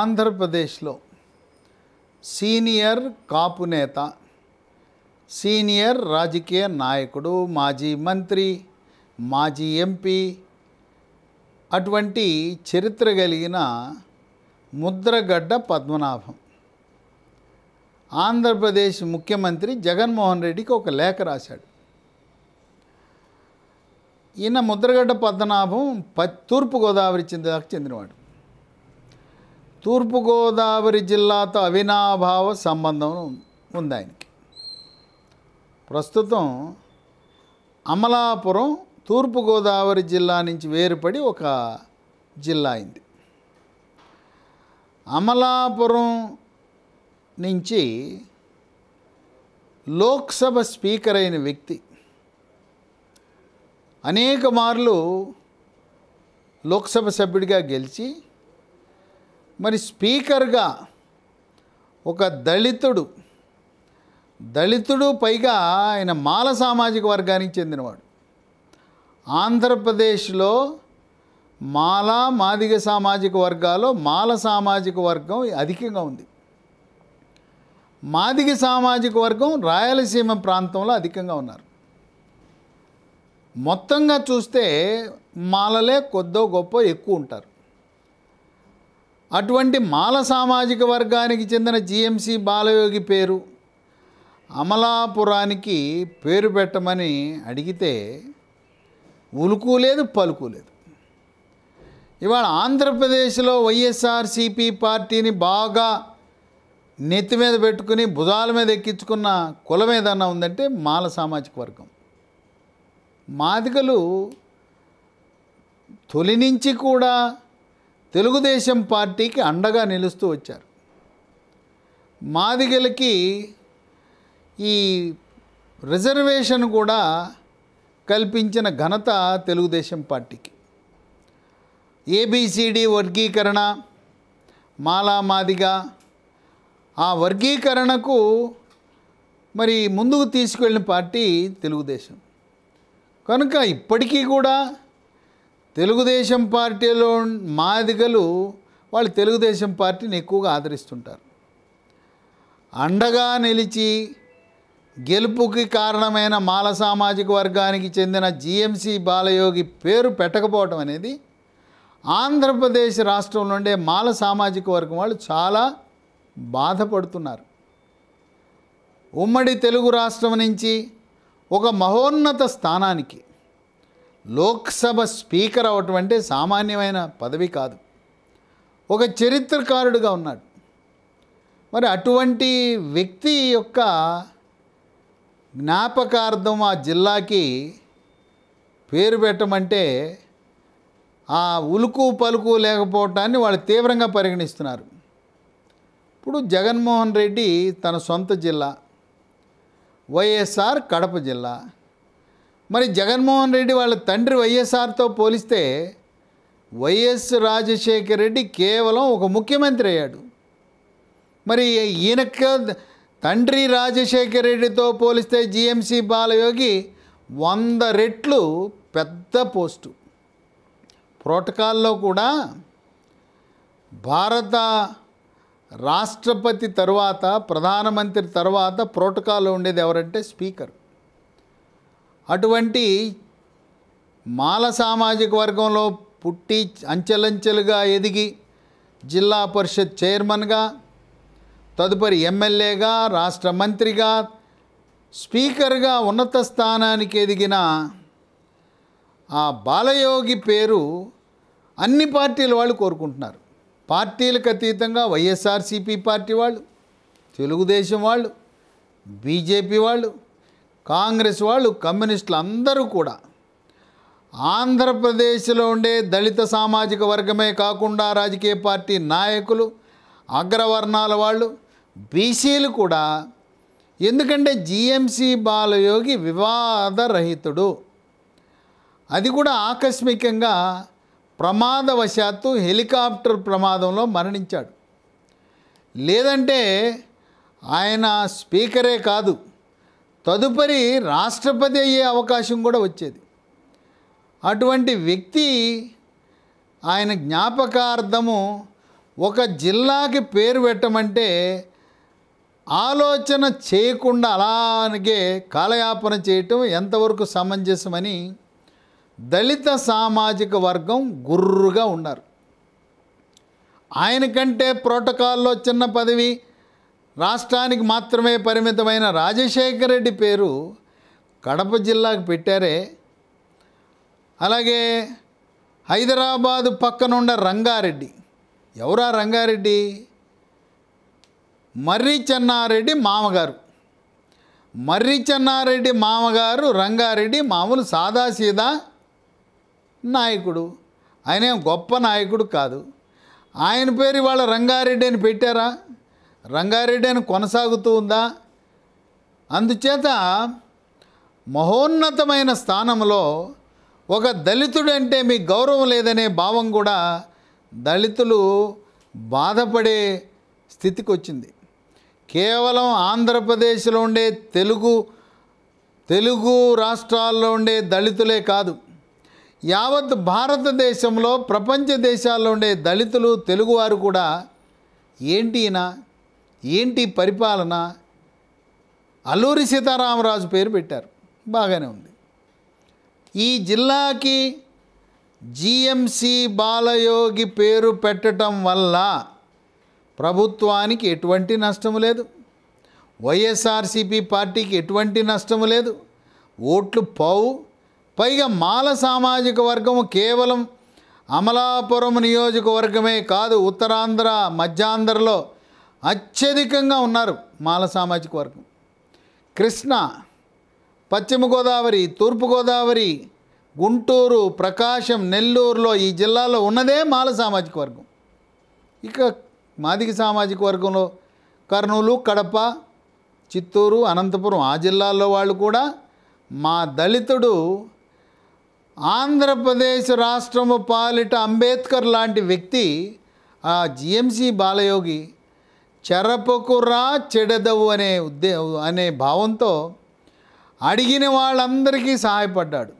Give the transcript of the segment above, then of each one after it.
ఆంధ్రప్రదేశ్లో సీనియర్ కాపు నేత సీనియర్ రాజకీయ నాయకుడు మాజీ మంత్రి మాజీ ఎంపీ అటువంటి చరిత్ర కలిగిన ముద్రగడ్డ పద్మనాభం ఆంధ్రప్రదేశ్ ముఖ్యమంత్రి జగన్మోహన్ రెడ్డికి ఒక లేఖ రాశాడు ఈయన ముద్రగడ్డ పద్మనాభం ప తూర్పుగోదావరి చెందినకు చెందినవాడు తూర్పుగోదావరి జిల్లాతో అవినాభావ సంబంధం ఉంది ఆయనకి ప్రస్తుతం అమలాపురం తూర్పుగోదావరి జిల్లా నుంచి వేరుపడి ఒక జిల్లా అయింది అమలాపురం నుంచి లోక్సభ స్పీకర్ అయిన వ్యక్తి అనేక మార్లు లోక్సభ సభ్యుడిగా గెలిచి మరి స్పీకర్గా ఒక దళితుడు దళితుడు పైగా ఆయన మాల సామాజిక వర్గానికి చెందినవాడు ఆంధ్రప్రదేశ్లో మాల మాదిగ సామాజిక వర్గాల్లో మాల సామాజిక వర్గం అధికంగా ఉంది మాదిగ సామాజిక వర్గం రాయలసీమ ప్రాంతంలో అధికంగా ఉన్నారు మొత్తంగా చూస్తే మాలలే కొద్దో గొప్ప ఎక్కువ ఉంటారు అటువంటి మాల సామాజిక వర్గానికి చెందిన జిఎంసి బాలయోగి పేరు అమలాపురానికి పేరు పెట్టమని అడిగితే ఉలుకు లేదు పలుకు లేదు ఇవాళ ఆంధ్రప్రదేశ్లో వైఎస్ఆర్సిపి పార్టీని బాగా నెత్తి మీద పెట్టుకుని భుజాల మీద ఎక్కించుకున్న కులం ఏదన్నా ఉందంటే మాల సామాజిక వర్గం మాదిగలు తొలి నుంచి కూడా తెలుగుదేశం పార్టీకి అండగా నిలుస్తూ వచ్చారు మాదిగలకి ఈ రిజర్వేషన్ కూడా కల్పించిన ఘనత తెలుగుదేశం పార్టీకి ఏబిసిడి వర్గీకరణ మాలా మాదిగ ఆ వర్గీకరణకు మరి ముందుకు తీసుకెళ్ళిన పార్టీ తెలుగుదేశం కనుక ఇప్పటికీ కూడా తెలుగుదేశం పార్టీలో మాదిగలు వాళ్ళు తెలుగుదేశం పార్టీని ఎక్కువగా ఆదరిస్తుంటారు అండగా నిలిచి గెలుపుకి కారణమైన మాల సామాజిక వర్గానికి చెందిన జిఎంసి బాలయోగి పేరు పెట్టకపోవటం అనేది ఆంధ్రప్రదేశ్ రాష్ట్రం నుండే మాల సామాజిక వర్గం వాళ్ళు చాలా బాధపడుతున్నారు ఉమ్మడి తెలుగు రాష్ట్రం నుంచి ఒక మహోన్నత స్థానానికి లోక్సభ స్పీకర్ అవటం అంటే సామాన్యమైన పదవి కాదు ఒక చరిత్రకారుడుగా ఉన్నాడు మరి అటువంటి వ్యక్తి యొక్క జ్ఞాపకార్థం ఆ జిల్లాకి పేరు పెట్టమంటే ఆ ఉలుకు పలుకు లేకపోవటాన్ని వాళ్ళు తీవ్రంగా పరిగణిస్తున్నారు ఇప్పుడు జగన్మోహన్ రెడ్డి తన సొంత జిల్లా వైఎస్ఆర్ కడప జిల్లా మరి జగన్మోహన్ రెడ్డి వాళ్ళ తండ్రి వైఎస్ఆర్తో పోలిస్తే వైఎస్ రాజశేఖర రెడ్డి కేవలం ఒక ముఖ్యమంత్రి అయ్యాడు మరి ఈయనక తండ్రి రాజశేఖర రెడ్డితో పోలిస్తే జిఎంసి బాలయోగి వంద రెట్లు పెద్ద పోస్టు ప్రోటకాల్లో కూడా భారత రాష్ట్రపతి తర్వాత ప్రధానమంత్రి తర్వాత ప్రోటకాల్లో ఉండేది ఎవరంటే స్పీకర్ అటువంటి మాల సామాజిక వర్గంలో పుట్టి అంచెలంచెలుగా ఎదిగి జిల్లా పరిషత్ చైర్మన్గా తదుపరి ఎమ్మెల్యేగా రాష్ట్ర మంత్రిగా స్పీకర్గా ఉన్నత స్థానానికి ఎదిగిన ఆ బాలయోగి పేరు అన్ని పార్టీల వాళ్ళు కోరుకుంటున్నారు పార్టీలకు అతీతంగా వైఎస్ఆర్సీపీ పార్టీ వాళ్ళు తెలుగుదేశం వాళ్ళు బీజేపీ వాళ్ళు కాంగ్రెస్ వాళ్ళు కమ్యూనిస్టులు అందరూ కూడా ఆంధ్రప్రదేశ్లో ఉండే దళిత సామాజిక వర్గమే కాకుండా రాజకీయ పార్టీ నాయకులు అగ్రవర్ణాల వాళ్ళు బీసీలు కూడా ఎందుకంటే జిఎంసి బాలయోగి వివాదరహితుడు అది కూడా ఆకస్మికంగా ప్రమాదవశాత్తు హెలికాప్టర్ ప్రమాదంలో మరణించాడు లేదంటే ఆయన స్పీకరే కాదు తదుపరి రాష్ట్రపతి అయ్యే అవకాశం కూడా వచ్చేది అటువంటి వ్యక్తి ఆయన జ్ఞాపకార్థము ఒక జిల్లాకి పేరు పెట్టమంటే ఆలోచన చేయకుండా అలాగే కాలయాపన చేయటం ఎంతవరకు సమంజసమని దళిత సామాజిక వర్గం గుర్రుగా ఉన్నారు ఆయన కంటే ప్రోటోకాల్లో చిన్న పదవి రాష్ట్రానికి మాత్రమే పరిమితమైన రాజశేఖర రెడ్డి పేరు కడప జిల్లాకు పెట్టారే అలాగే హైదరాబాదు పక్కనుండ రంగారెడ్డి ఎవరా రంగారెడ్డి మర్రి చెన్నారెడ్డి మామగారు మర్రి చెన్నారెడ్డి మామగారు రంగారెడ్డి మామూలు సాదాసీదా నాయకుడు ఆయనేం గొప్ప నాయకుడు కాదు ఆయన పేరు ఇవాళ రంగారెడ్డి అని పెట్టారా రంగారెడ్డి అని కొనసాగుతూ ఉందా అందుచేత మహోన్నతమైన స్థానంలో ఒక దళితుడంటే మీ గౌరవం లేదనే భావం కూడా దళితులు బాధపడే స్థితికి వచ్చింది కేవలం ఆంధ్రప్రదేశ్లో ఉండే తెలుగు తెలుగు రాష్ట్రాల్లో ఉండే దళితులే కాదు యావత్ భారతదేశంలో ప్రపంచ దేశాల్లో ఉండే దళితులు తెలుగువారు కూడా ఏంటినా ఏంటి పరిపాలన అల్లూరి సీతారామరాజు పేరు పెట్టారు బాగానే ఉంది ఈ జిల్లాకి జిఎంసి బాలయోగి పేరు పెట్టడం వల్ల ప్రభుత్వానికి ఎటువంటి నష్టం లేదు వైఎస్ఆర్సీపీ పార్టీకి ఎటువంటి నష్టం లేదు ఓట్లు పావు పైగా మాల సామాజిక వర్గం కేవలం అమలాపురం నియోజకవర్గమే కాదు ఉత్తరాంధ్ర మధ్యాంధ్రలో అత్యధికంగా ఉన్నారు మాల సామాజిక వర్గం కృష్ణ పశ్చిమ గోదావరి తూర్పుగోదావరి గుంటూరు ప్రకాశం నెల్లూరులో ఈ జిల్లాలో ఉన్నదే మాల సామాజిక వర్గం ఇక మాదిక సామాజిక వర్గంలో కర్నూలు కడప చిత్తూరు అనంతపురం ఆ జిల్లాల్లో వాళ్ళు కూడా మా దళితుడు ఆంధ్రప్రదేశ్ రాష్ట్రము పాలిట అంబేద్కర్ లాంటి వ్యక్తి ఆ జిఎంసి బాలయోగి చెరపకురా చెడదవు అనే ఉద్దే అనే భావంతో అడిగిన వాళ్ళందరికీ సహాయపడ్డాడు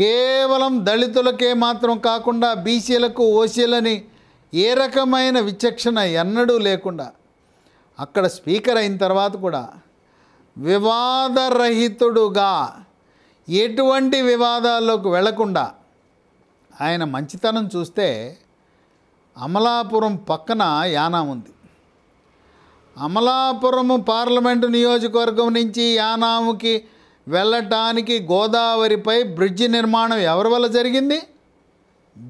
కేవలం దళితులకే మాత్రం కాకుండా బీసీలకు ఓసీలని ఏ రకమైన విచక్షణ ఎన్నడూ లేకుండా అక్కడ స్పీకర్ అయిన తర్వాత కూడా వివాదరహితుడుగా ఎటువంటి వివాదాల్లోకి వెళ్లకుండా ఆయన మంచితనం చూస్తే అమలాపురం పక్కన యానా ఉంది అమలాపురము పార్లమెంటు నియోజకవర్గం నుంచి యానాముకి వెళ్ళటానికి గోదావరిపై బ్రిడ్జి నిర్మాణం ఎవరి వల్ల జరిగింది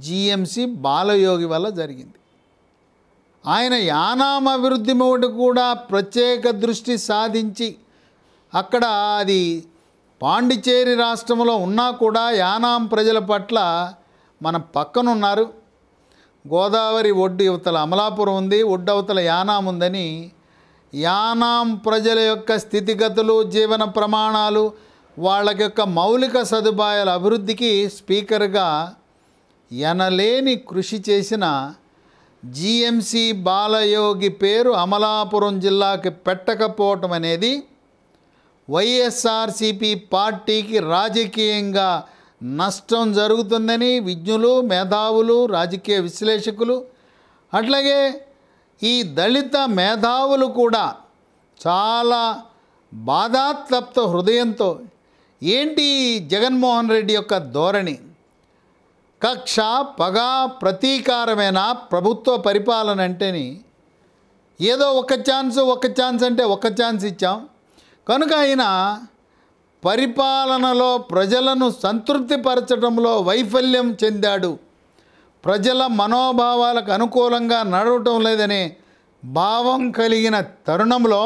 జిఎంసి బాలయోగి వల్ల జరిగింది ఆయన యానాం అభివృద్ధి మూడు కూడా ప్రత్యేక దృష్టి సాధించి అక్కడ అది పాండిచేరి రాష్ట్రంలో ఉన్నా కూడా యానాం ప్రజల పట్ల మన పక్కనున్నారు గోదావరి ఒడ్డు యువతల అమలాపురం ఉంది ఒడ్డు అవతల యానాం ఉందని యానాం ప్రజల యొక్క స్థితిగతులు జీవన ప్రమాణాలు వాళ్ళ యొక్క మౌలిక సదుపాయాల అభివృద్ధికి స్పీకర్గా ఎనలేని కృషి చేసిన జిఎంసి బాలయోగి పేరు అమలాపురం జిల్లాకి పెట్టకపోవటం అనేది వైఎస్ఆర్సిపి పార్టీకి రాజకీయంగా నష్టం జరుగుతుందని విజ్ఞులు మేధావులు రాజకీయ విశ్లేషకులు అట్లాగే ఈ దళిత మేధావులు కూడా చాలా బాధాతప్త హృదయంతో ఏంటి జగన్మోహన్ రెడ్డి యొక్క ధోరణి కక్ష పగ ప్రతీకారమైన ప్రభుత్వ పరిపాలన అంటేని ఏదో ఒక ఛాన్స్ ఒక ఛాన్స్ అంటే ఒక ఛాన్స్ ఇచ్చాం కనుక ఆయన పరిపాలనలో ప్రజలను సంతృప్తిపరచడంలో వైఫల్యం చెందాడు ప్రజల మనోభావాలకు అనుకూలంగా నడవటం లేదని భావం కలిగిన తరుణంలో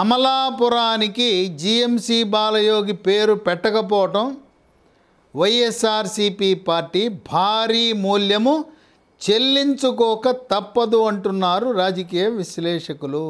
అమలాపురానికి జిఎంసి బాలయోగి పేరు పెట్టకపోవటం వైఎస్ఆర్సిపి పార్టీ భారీ మూల్యము చెల్లించుకోక తప్పదు అంటున్నారు రాజకీయ విశ్లేషకులు